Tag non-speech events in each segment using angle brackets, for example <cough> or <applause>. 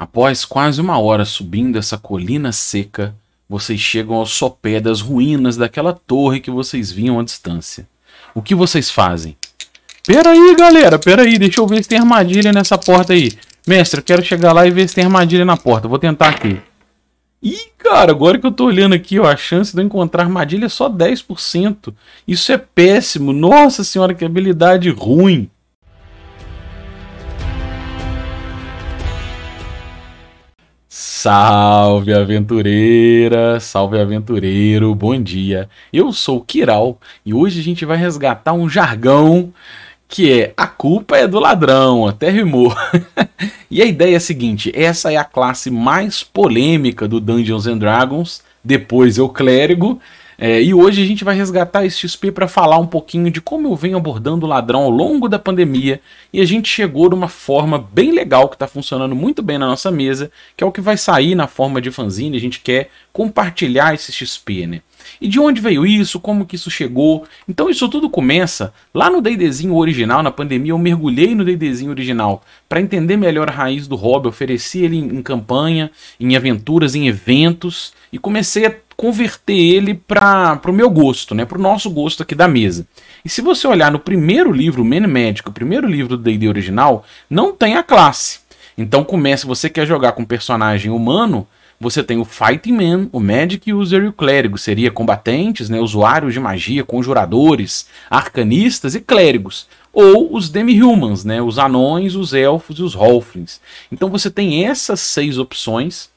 Após quase uma hora subindo essa colina seca, vocês chegam ao sopé das ruínas daquela torre que vocês vinham à distância. O que vocês fazem? Pera aí, galera, pera aí, deixa eu ver se tem armadilha nessa porta aí. Mestre, eu quero chegar lá e ver se tem armadilha na porta. Vou tentar aqui. Ih, cara, agora que eu tô olhando aqui, ó, a chance de eu encontrar armadilha é só 10%. Isso é péssimo. Nossa senhora, que habilidade ruim. Salve aventureira, salve aventureiro, bom dia. Eu sou o Kiral e hoje a gente vai resgatar um jargão que é a culpa é do ladrão, até rimou. <laughs> e a ideia é a seguinte: essa é a classe mais polêmica do Dungeons and Dragons, depois é o clérigo é, e hoje a gente vai resgatar esse XP para falar um pouquinho de como eu venho abordando o ladrão ao longo da pandemia e a gente chegou numa forma bem legal que está funcionando muito bem na nossa mesa, que é o que vai sair na forma de fanzine. A gente quer compartilhar esse XP, né? E de onde veio isso? Como que isso chegou? Então isso tudo começa lá no D&Dzinho original, na pandemia eu mergulhei no D&Dzinho original para entender melhor a raiz do hobby, ofereci ele em, em campanha, em aventuras, em eventos e comecei a converter ele para o meu gosto, né, para o nosso gosto aqui da mesa. E se você olhar no primeiro livro, Men Magic, o primeiro livro do D&D original, não tem a classe. Então comece, você quer jogar com personagem humano, você tem o Fighting Man, o Magic User e o Clérigo. Seria combatentes, né, usuários de magia, conjuradores, arcanistas e clérigos. Ou os Demi-Humans, né, os anões, os elfos e os halflings. Então você tem essas seis opções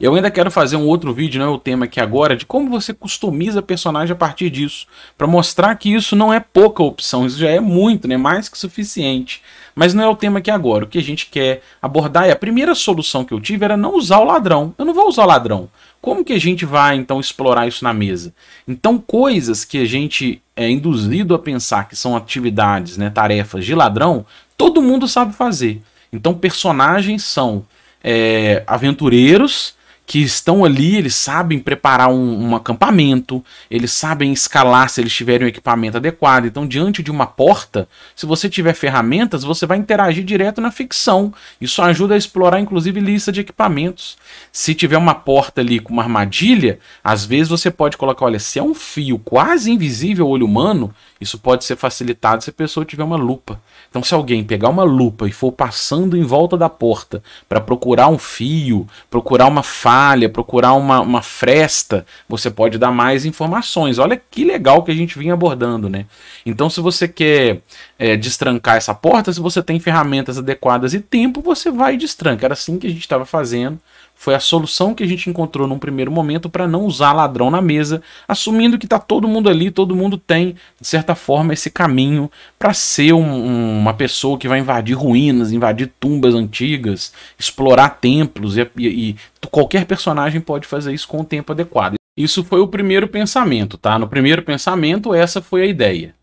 eu ainda quero fazer um outro vídeo, não é o tema aqui agora, de como você customiza personagem a partir disso, para mostrar que isso não é pouca opção, isso já é muito, né? mais que suficiente. Mas não é o tema aqui agora, o que a gente quer abordar é a primeira solução que eu tive era não usar o ladrão. Eu não vou usar o ladrão. Como que a gente vai então explorar isso na mesa? Então coisas que a gente é induzido a pensar que são atividades, né, tarefas de ladrão, todo mundo sabe fazer. Então personagens são é, aventureiros que estão ali, eles sabem preparar um, um, acampamento, eles sabem escalar se eles tiverem um equipamento adequado. Então, diante de uma porta, se você tiver ferramentas, você vai interagir direto na ficção. Isso ajuda a explorar, inclusive, lista de equipamentos. Se tiver uma porta ali com uma armadilha, às vezes você pode colocar: olha, se é um fio quase invisível ao olho humano, isso pode ser facilitado se a pessoa tiver uma lupa. Então, se alguém pegar uma lupa e for passando em volta da porta para procurar um fio, procurar uma falha, procurar uma, uma fresta, você pode dar mais informações. Olha que legal que a gente vinha abordando, né? Então, se você quer é, destrancar essa porta, se você tem ferramentas adequadas e tempo, você vai e destranca. Era assim que a gente estava fazendo foi a solução que a gente encontrou num primeiro momento para não usar ladrão na mesa, assumindo que está todo mundo ali, todo mundo tem, de certa forma, esse caminho para ser um, uma pessoa que vai invadir ruínas, invadir tumbas antigas, explorar templos, e, e, e qualquer personagem pode fazer isso com o tempo adequado. Isso foi o primeiro pensamento, tá? No primeiro pensamento, essa foi a ideia.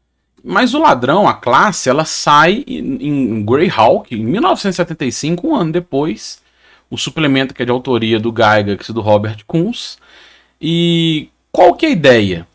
Mas o ladrão, a classe, ela sai em, em Greyhawk em 1975, um ano depois, o suplemento que é de autoria do Gygax e é do Robert Kunz. E qual que é a ideia?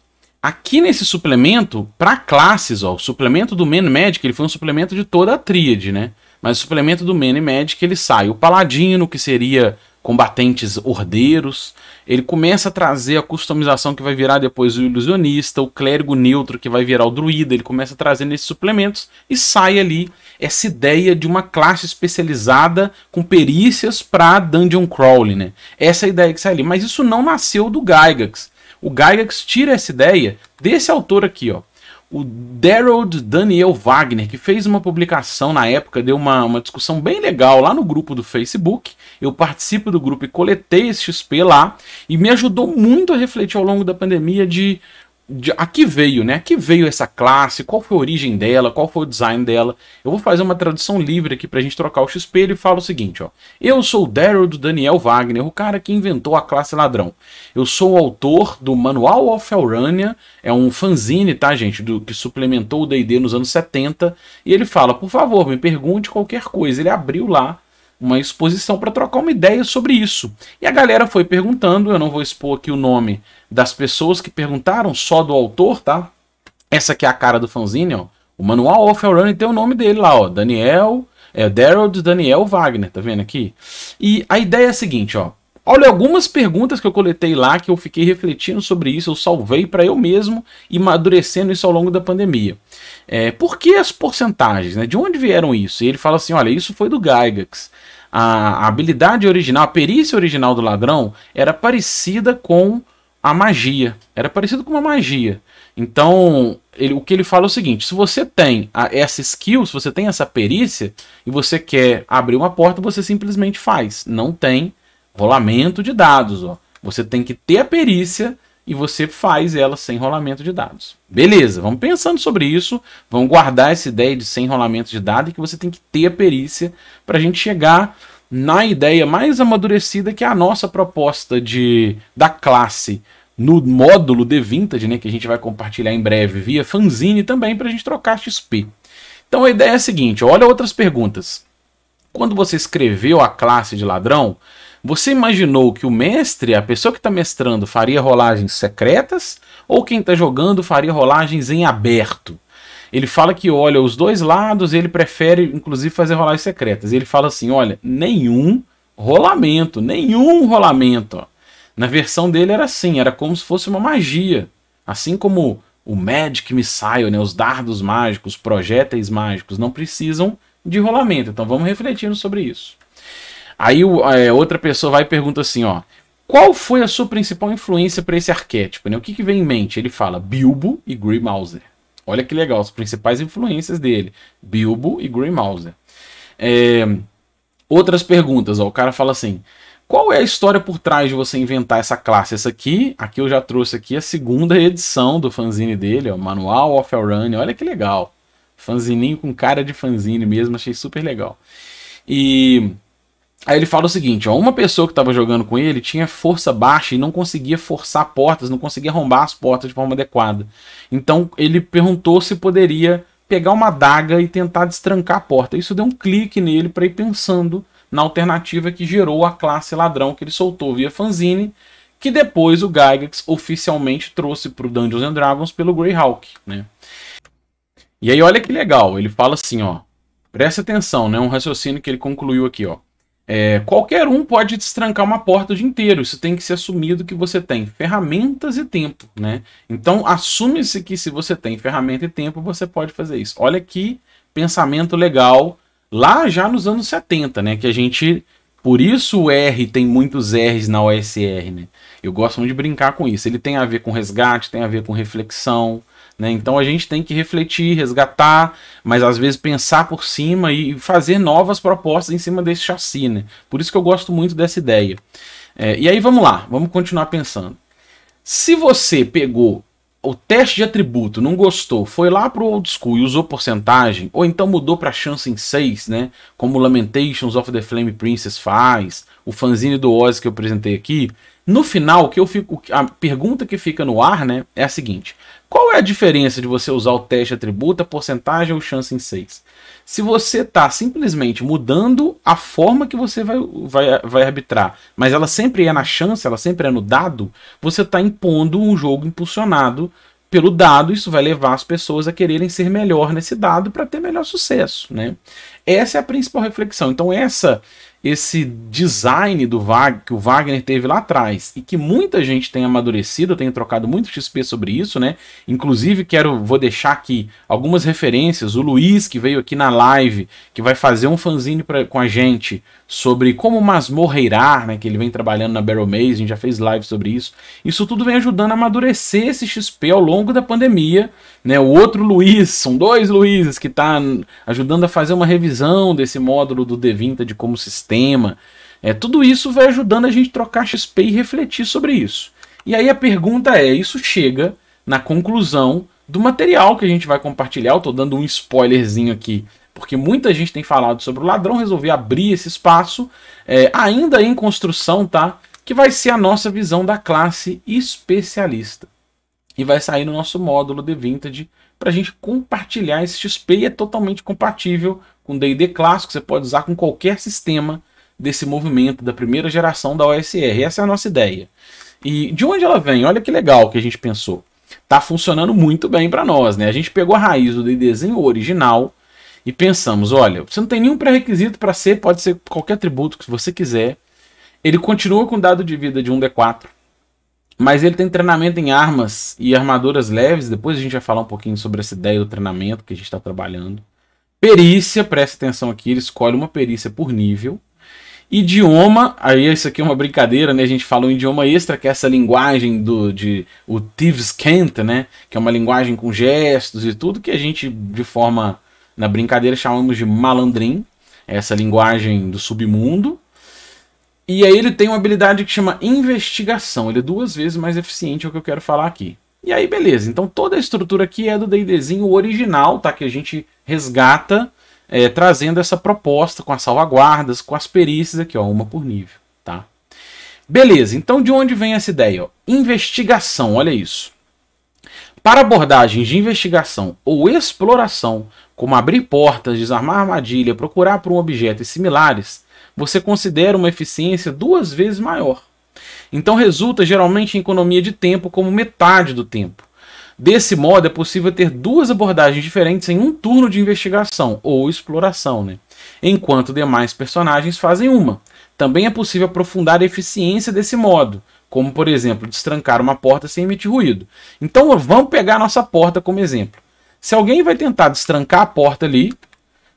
Aqui nesse suplemento, para classes, ó, o suplemento do Men Magic, ele foi um suplemento de toda a tríade, né? Mas o suplemento do Men Magic, ele sai o Paladino, que seria combatentes ordeiros. Ele começa a trazer a customização que vai virar depois o ilusionista, o clérigo neutro que vai virar o druida. Ele começa a trazer nesses suplementos e sai ali essa ideia de uma classe especializada com perícias para dungeon crawling, né? Essa é ideia que sai ali, mas isso não nasceu do Gygax. O Gygax tira essa ideia desse autor aqui, ó, o Daryl Daniel Wagner, que fez uma publicação na época, deu uma, uma discussão bem legal lá no grupo do Facebook. Eu participo do grupo e coletei esse XP lá e me ajudou muito a refletir ao longo da pandemia de de, a que veio, né? A que veio essa classe? Qual foi a origem dela? Qual foi o design dela? Eu vou fazer uma tradução livre aqui pra gente trocar o XP e falo o seguinte, ó. Eu sou o Daryl do Daniel Wagner, o cara que inventou a classe ladrão. Eu sou o autor do Manual of Elrania, é um fanzine, tá, gente, do que suplementou o D&D nos anos 70, e ele fala: "Por favor, me pergunte qualquer coisa". Ele abriu lá uma exposição para trocar uma ideia sobre isso. E a galera foi perguntando, eu não vou expor aqui o nome das pessoas que perguntaram, só do autor, tá? Essa aqui é a cara do fanzine, ó. O manual Offenrun tem o nome dele lá, ó, Daniel, é Daryl Daniel Wagner, tá vendo aqui? E a ideia é a seguinte, ó. Olha algumas perguntas que eu coletei lá que eu fiquei refletindo sobre isso, eu salvei para eu mesmo e amadurecendo isso ao longo da pandemia. É, por que as porcentagens? Né? De onde vieram isso? E ele fala assim: olha, isso foi do Gygax a, habilidade original, a perícia original do ladrão era parecida com a magia. Era parecido com uma magia. Então, ele, o que ele fala é o seguinte: se você tem a, essa skill, se você tem essa perícia e você quer abrir uma porta, você simplesmente faz. Não tem rolamento de dados. Ó. Você tem que ter a perícia e você faz ela sem rolamento de dados. Beleza, vamos pensando sobre isso, vamos guardar essa ideia de sem rolamento de dados e que você tem que ter a perícia para a gente chegar na ideia mais amadurecida que é a nossa proposta de da classe no módulo de Vintage, né, que a gente vai compartilhar em breve via fanzine também para a gente trocar XP. Então a ideia é a seguinte, olha outras perguntas. Quando você escreveu a classe de ladrão, você imaginou que o mestre, a pessoa que está mestrando, faria rolagens secretas ou quem está jogando faria rolagens em aberto? Ele fala que olha os dois lados e ele prefere, inclusive, fazer rolagens secretas. Ele fala assim: olha, nenhum rolamento, nenhum rolamento. Na versão dele era assim, era como se fosse uma magia. Assim como o Magic Missile, né, os dardos mágicos, projéteis mágicos, não precisam de rolamento. Então vamos refletindo sobre isso. Aí é, outra pessoa vai e pergunta assim, ó, qual foi a sua principal influência para esse arquétipo? Né? O que, que vem em mente? Ele fala Bilbo e Grey Mouser. Olha que legal, as principais influências dele: Bilbo e Grey Mouser. É, outras perguntas, ó, o cara fala assim: qual é a história por trás de você inventar essa classe? Essa aqui, aqui eu já trouxe aqui a segunda edição do fanzine dele, ó, Manual of Elrond. Olha que legal. Fanzininho com cara de fanzine mesmo, achei super legal. E Aí ele fala o seguinte, ó, uma pessoa que estava jogando com ele tinha força baixa e não conseguia forçar portas, não conseguia arrombar as portas de forma adequada. Então ele perguntou se poderia pegar uma daga e tentar destrancar a porta. Isso deu um clique nele para ir pensando na alternativa que gerou a classe ladrão que ele soltou via fanzine, que depois o Gygax oficialmente trouxe para o Dungeons and Dragons pelo Greyhawk, né? E aí olha que legal, ele fala assim, ó, presta atenção, né, um raciocínio que ele concluiu aqui, ó. É, qualquer um pode destrancar uma porta o dia inteiro. Isso tem que ser assumido que você tem ferramentas e tempo, né? Então assume-se que se você tem ferramenta e tempo, você pode fazer isso. Olha que pensamento legal lá já nos anos 70, né? Que a gente. Por isso o R tem muitos R's na OSR, né? Eu gosto muito de brincar com isso. Ele tem a ver com resgate, tem a ver com reflexão, né? Então a gente tem que refletir, resgatar, mas às vezes pensar por cima e fazer novas propostas em cima desse chassi. Né? Por isso que eu gosto muito dessa ideia. É, e aí vamos lá, vamos continuar pensando. Se você pegou o teste de atributo não gostou, foi lá pro old school e usou porcentagem, ou então mudou para chance em 6, né? Como Lamentations of the Flame Princess faz, o fanzine do Oz que eu apresentei aqui. No final, que eu fico, a pergunta que fica no ar, né, é a seguinte: qual é a diferença de você usar o teste de atributo, a porcentagem ou chance em 6? Se você está simplesmente mudando a forma que você vai, vai, vai arbitrar, mas ela sempre é na chance, ela sempre é no dado, você está impondo um jogo impulsionado pelo dado, isso vai levar as pessoas a quererem ser melhor nesse dado para ter melhor sucesso, né? Essa é a principal reflexão. Então, essa esse design do Wagner, que o Wagner teve lá atrás e que muita gente tem amadurecido, tem trocado muito XP sobre isso, né? Inclusive quero vou deixar aqui algumas referências, o Luiz que veio aqui na live, que vai fazer um fanzine pra, com a gente sobre como masmorreirar, né, que ele vem trabalhando na Barrel Maze, a gente já fez live sobre isso. Isso tudo vem ajudando a amadurecer esse XP ao longo da pandemia, né? O outro Luiz, são dois Luizes que tá ajudando a fazer uma revisão revisão desse módulo do DaVintage como sistema. É, tudo isso vai ajudando a gente trocar XP e refletir sobre isso. E aí a pergunta é: isso chega na conclusão do material que a gente vai compartilhar? Eu tô dando um spoilerzinho aqui, porque muita gente tem falado sobre o ladrão, resolvi abrir esse espaço, é, ainda em construção, tá? Que vai ser a nossa visão da classe especialista. E vai sair no nosso módulo de Vintage para a gente compartilhar esse XP e é totalmente compatível com D&D clássico, você pode usar com qualquer sistema desse movimento da primeira geração da OSR. Essa é a nossa ideia. E de onde ela vem? Olha que legal que a gente pensou. Tá funcionando muito bem para nós, né? A gente pegou a raiz do D&Dzinho original e pensamos, olha, você não tem nenhum pré-requisito para ser, pode ser qualquer atributo que você quiser. Ele continua com dado de vida de 1d4, mas ele tem treinamento em armas e armaduras leves. Depois a gente vai falar um pouquinho sobre essa ideia do treinamento que a gente está trabalhando. Perícia, presta atenção aqui, ele escolhe uma perícia por nível. Idioma, aí isso aqui é uma brincadeira, né? A gente fala um idioma extra, que é essa linguagem do de o Thieves Kent, né? Que é uma linguagem com gestos e tudo que a gente de forma na brincadeira chamamos de malandrim, é essa linguagem do submundo. E aí ele tem uma habilidade que chama investigação, ele é duas vezes mais eficiente é o que eu quero falar aqui. E aí, beleza. Então toda a estrutura aqui é do D&Dzinho original, tá? Que a gente resgata, é, trazendo essa proposta com as salvaguardas, com as perícias aqui, ó, uma por nível, tá? Beleza, então de onde vem essa ideia? Ó? Investigação, olha isso. Para abordagens de investigação ou exploração, como abrir portas, desarmar armadilha, procurar por um objeto e similares, você considera uma eficiência duas vezes maior. Então resulta geralmente em economia de tempo como metade do tempo. Desse modo, é possível ter duas abordagens diferentes em um turno de investigação ou exploração, né? enquanto demais personagens fazem uma. Também é possível aprofundar a eficiência desse modo, como por exemplo, destrancar uma porta sem emitir ruído. Então vamos pegar a nossa porta como exemplo. Se alguém vai tentar destrancar a porta ali,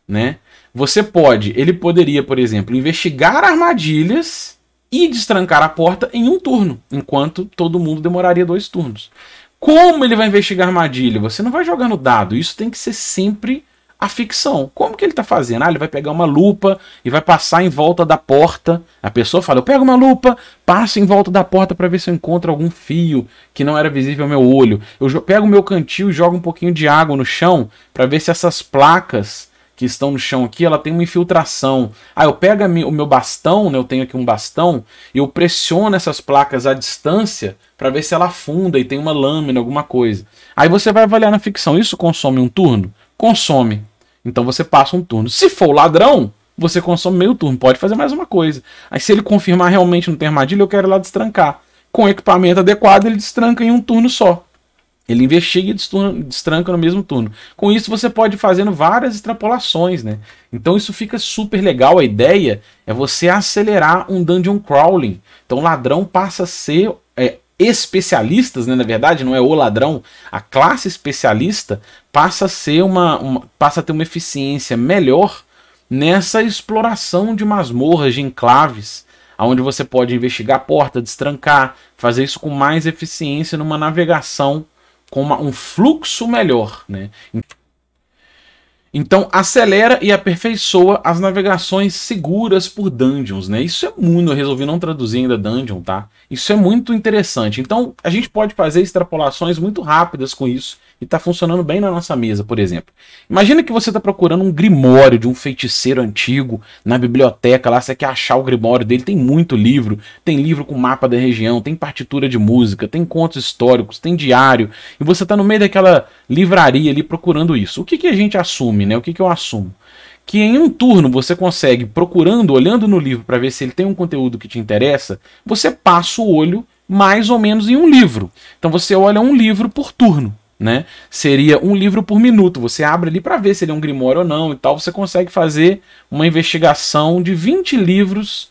né? Você pode, ele poderia, por exemplo, investigar armadilhas e destrancar a porta em um turno, enquanto todo mundo demoraria dois turnos. Como ele vai investigar armadilha? Você não vai jogar no dado, isso tem que ser sempre a ficção. Como que ele está fazendo? Ah, ele vai pegar uma lupa e vai passar em volta da porta. A pessoa fala: Eu pego uma lupa, passo em volta da porta para ver se eu encontro algum fio que não era visível ao meu olho. Eu pego o meu cantil e jogo um pouquinho de água no chão para ver se essas placas que estão no chão aqui, ela tem uma infiltração. Ah, eu pego o meu bastão, né, eu tenho aqui um bastão, e eu pressiono essas placas à distância para ver se ela afunda e tem uma lâmina, alguma coisa. Aí você vai avaliar na ficção, isso consome um turno? Consome. Então você passa um turno. Se for ladrão, você consome meio turno, pode fazer mais uma coisa. Aí se ele confirmar realmente não tem armadilha, eu quero ir lá destrancar. Com equipamento adequado, ele destranca em um turno só. Ele investiga e destranca no mesmo turno. Com isso, você pode ir fazendo várias extrapolações, né? Então isso fica super legal. A ideia é você acelerar um dungeon crawling. Então o ladrão passa a ser. É, especialistas, né? Na verdade, não é o ladrão. A classe especialista passa a ser uma, uma passa a ter uma eficiência melhor nessa exploração de masmorras, de enclaves onde você pode investigar a porta, destrancar, fazer isso com mais eficiência numa navegação com uma, um fluxo melhor. Né? Então acelera e aperfeiçoa as navegações seguras por dungeons, né? Isso é muito, eu resolvi não traduzir ainda dungeon, tá? Isso é muito interessante. Então a gente pode fazer extrapolações muito rápidas com isso e está funcionando bem na nossa mesa, por exemplo. Imagina que você está procurando um grimório de um feiticeiro antigo na biblioteca lá, você quer achar o grimório dele, tem muito livro, tem livro com mapa da região, tem partitura de música, tem contos históricos, tem diário, e você está no meio daquela livraria ali procurando isso. O que, que a gente assume, né? O que, que eu assumo? que em um turno você consegue, procurando, olhando no livro para ver se ele tem um conteúdo que te interessa, você passa o olho mais ou menos em um livro. Então você olha um livro por turno né? Seria um livro por minuto. Você abre ali para ver se ele é um grimório ou não e tal. Você consegue fazer uma investigação de 20 livros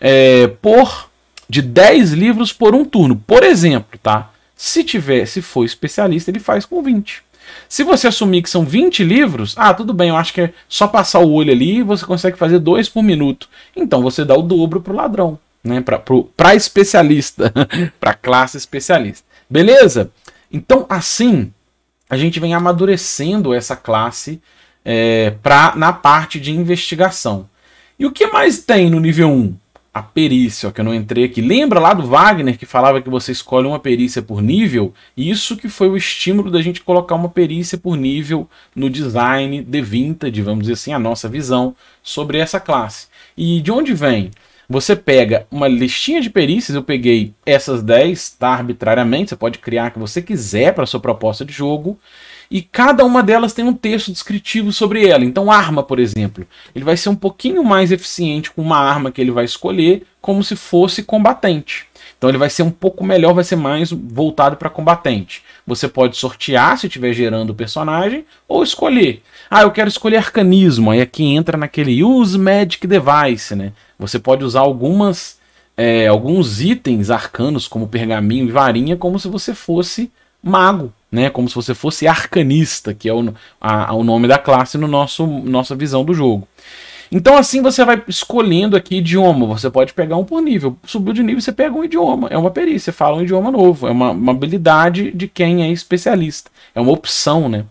é, por. de 10 livros por um turno. Por exemplo, tá? Se tiver, se for especialista, ele faz com 20. Se você assumir que são 20 livros, ah, tudo bem, eu acho que é só passar o olho ali e você consegue fazer dois por minuto. Então você dá o dobro pro ladrão, né? Para especialista, <laughs> para classe especialista. Beleza? Então, assim, a gente vem amadurecendo essa classe é, pra, na parte de investigação. E o que mais tem no nível 1? A perícia, ó, que eu não entrei aqui. Lembra lá do Wagner que falava que você escolhe uma perícia por nível? Isso que foi o estímulo da gente colocar uma perícia por nível no design de vintage, vamos dizer assim, a nossa visão sobre essa classe. E de onde vem? Você pega uma listinha de perícias, eu peguei essas 10, tá, arbitrariamente, você pode criar a que você quiser para sua proposta de jogo, e cada uma delas tem um texto descritivo sobre ela. Então, arma, por exemplo, ele vai ser um pouquinho mais eficiente com uma arma que ele vai escolher, como se fosse combatente. Então ele vai ser um pouco melhor, vai ser mais voltado para combatente. Você pode sortear se estiver gerando o personagem ou escolher. Ah, eu quero escolher arcanismo. Aí aqui entra naquele Use Magic Device, né? Você pode usar algumas é, alguns itens arcanos como pergaminho e varinha como se você fosse mago, né? Como se você fosse arcanista, que é o, a, o nome da classe no nosso nossa visão do jogo. Então assim você vai escolhendo aqui idioma. Você pode pegar um por nível. Subiu de nível, você pega um idioma. É uma perícia, fala um idioma novo. É uma, uma habilidade de quem é especialista. É uma opção, né?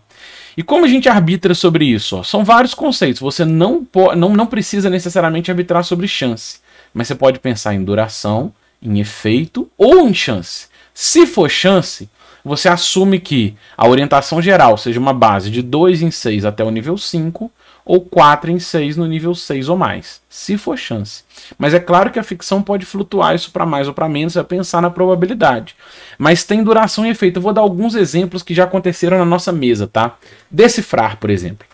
E como a gente arbitra sobre isso? São vários conceitos. Você não, não, não precisa necessariamente arbitrar sobre chance. Mas você pode pensar em duração, em efeito ou em chance. Se for chance, você assume que a orientação geral seja uma base de 2 em 6 até o nível 5 ou 4 em 6 no nível 6 ou mais, se for chance. Mas é claro que a ficção pode flutuar isso para mais ou para menos, é pensar na probabilidade. Mas tem duração e efeito. Eu vou dar alguns exemplos que já aconteceram na nossa mesa, tá? Decifrar, por exemplo.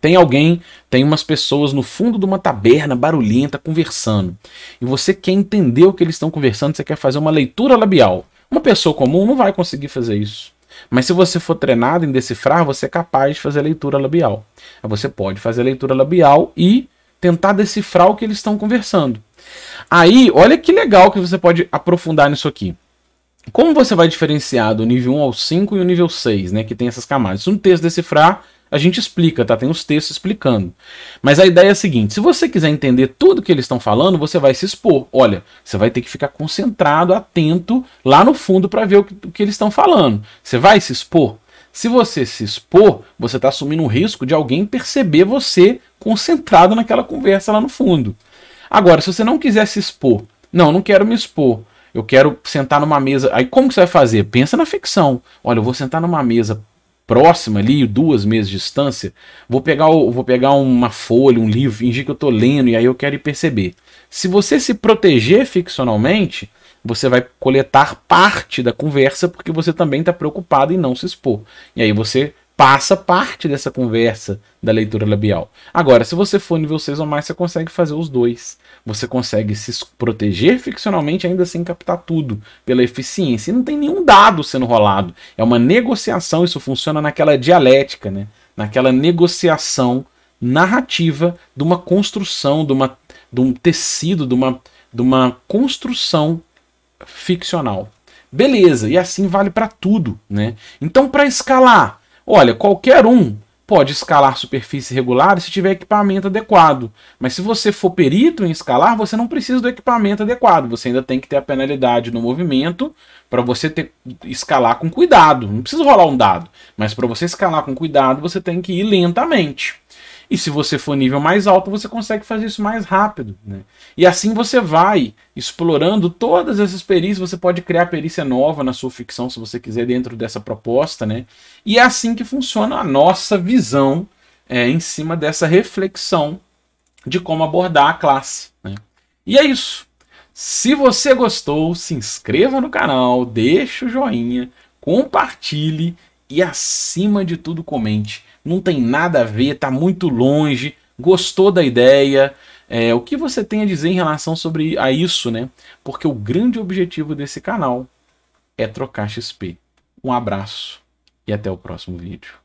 Tem alguém, tem umas pessoas no fundo de uma taberna barulhenta conversando. E você quer entender o que eles estão conversando, você quer fazer uma leitura labial. Uma pessoa comum não vai conseguir fazer isso. Mas se você for treinado em decifrar, você é capaz de fazer leitura labial. Você pode fazer leitura labial e tentar decifrar o que eles estão conversando. Aí, olha que legal que você pode aprofundar nisso aqui. Como você vai diferenciar do nível 1 ao 5 e o nível 6, né, que tem essas camadas? Se um texto decifrar, a gente explica, tá? Tem uns textos explicando. Mas a ideia é a seguinte: se você quiser entender tudo que eles estão falando, você vai se expor. Olha, você vai ter que ficar concentrado, atento lá no fundo para ver o que, o que eles estão falando. Você vai se expor? Se você se expor, você está assumindo o risco de alguém perceber você concentrado naquela conversa lá no fundo. Agora, se você não quiser se expor, não, não quero me expor. Eu quero sentar numa mesa. Aí como que você vai fazer? Pensa na ficção. Olha, eu vou sentar numa mesa próxima ali, duas meses de distância, vou pegar, vou pegar uma folha, um livro, fingir que eu estou lendo e aí eu quero ir perceber. Se você se proteger ficcionalmente, você vai coletar parte da conversa porque você também está preocupado em não se expor. E aí você passa parte dessa conversa da leitura labial. Agora, se você for nível 6 ou mais, você consegue fazer os dois. Você consegue se proteger ficcionalmente, ainda assim captar tudo pela eficiência. E não tem nenhum dado sendo rolado. É uma negociação, isso funciona naquela dialética, né? naquela negociação narrativa de uma construção, de, uma, de um tecido, de uma, de uma construção ficcional. Beleza, e assim vale para tudo, né? Então, para escalar, Olha, qualquer um pode escalar superfície regular se tiver equipamento adequado. Mas se você for perito em escalar, você não precisa do equipamento adequado. Você ainda tem que ter a penalidade no movimento para você ter, escalar com cuidado. Não precisa rolar um dado, mas para você escalar com cuidado, você tem que ir lentamente. E se você for nível mais alto, você consegue fazer isso mais rápido. Né? E assim você vai explorando todas essas perícias. Você pode criar perícia nova na sua ficção, se você quiser, dentro dessa proposta. Né? E é assim que funciona a nossa visão é, em cima dessa reflexão de como abordar a classe. Né? E é isso. Se você gostou, se inscreva no canal, deixe o joinha, compartilhe e, acima de tudo, comente não tem nada a ver, está muito longe, gostou da ideia. É, o que você tem a dizer em relação sobre a isso, né? Porque o grande objetivo desse canal é trocar XP. Um abraço e até o próximo vídeo.